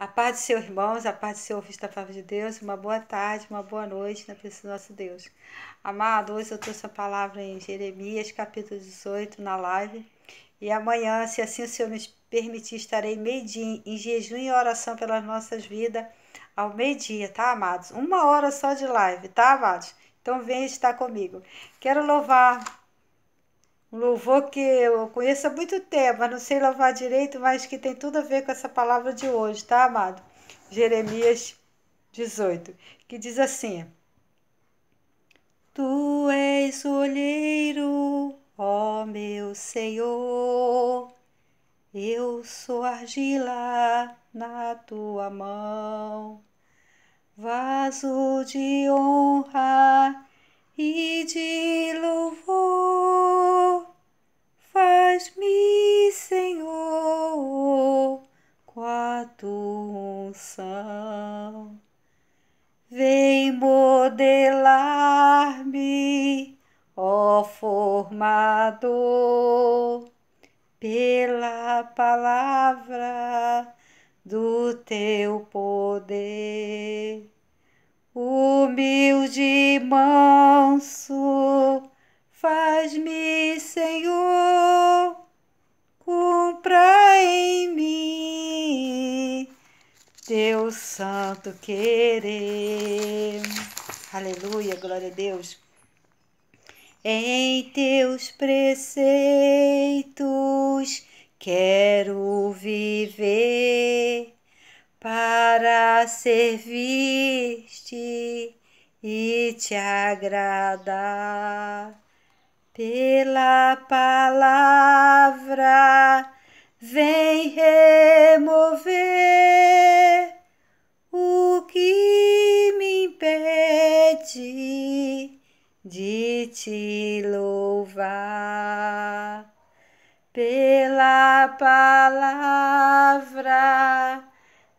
A paz de seus irmãos, a paz do seu ouvido da palavra de Deus, uma boa tarde, uma boa noite na presença do nosso Deus. Amado, hoje eu trouxe a palavra em Jeremias, capítulo 18, na live. E amanhã, se assim o Senhor nos permitir, estarei meio-dia em jejum e oração pelas nossas vidas, ao meio-dia, tá, amados? Uma hora só de live, tá, amados? Então venha estar comigo. Quero louvar um louvor que eu conheço há muito tempo, mas não sei louvar direito, mas que tem tudo a ver com essa palavra de hoje, tá, amado? Jeremias 18, que diz assim: Tu és o olheiro, ó meu Senhor, eu sou argila na tua mão, vaso de honra e de canção. Vem modelar-me, ó formador, pela palavra do teu poder. Humilde e manso, faz-me teu santo querer. Aleluia, glória a Deus. Em teus preceitos quero viver para servir-te e te agradar pela palavra te louvar pela palavra,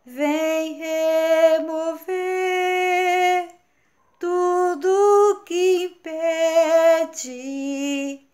vem remover tudo que impede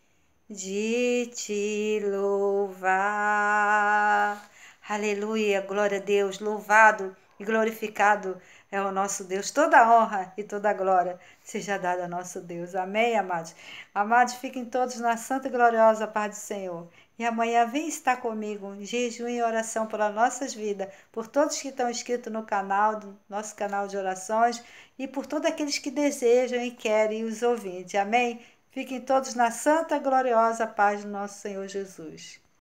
de te louvar. Aleluia, glória a Deus, louvado e glorificado é o nosso Deus. Toda honra e toda glória seja dada a nosso Deus. Amém, amados? Amados, fiquem todos na santa e gloriosa paz do Senhor. E amanhã vem estar comigo em jejum e oração pelas nossas vidas, por todos que estão inscritos no canal, do nosso canal de orações, e por todos aqueles que desejam e querem os ouvintes. Amém? Fiquem todos na santa e gloriosa paz do nosso Senhor Jesus.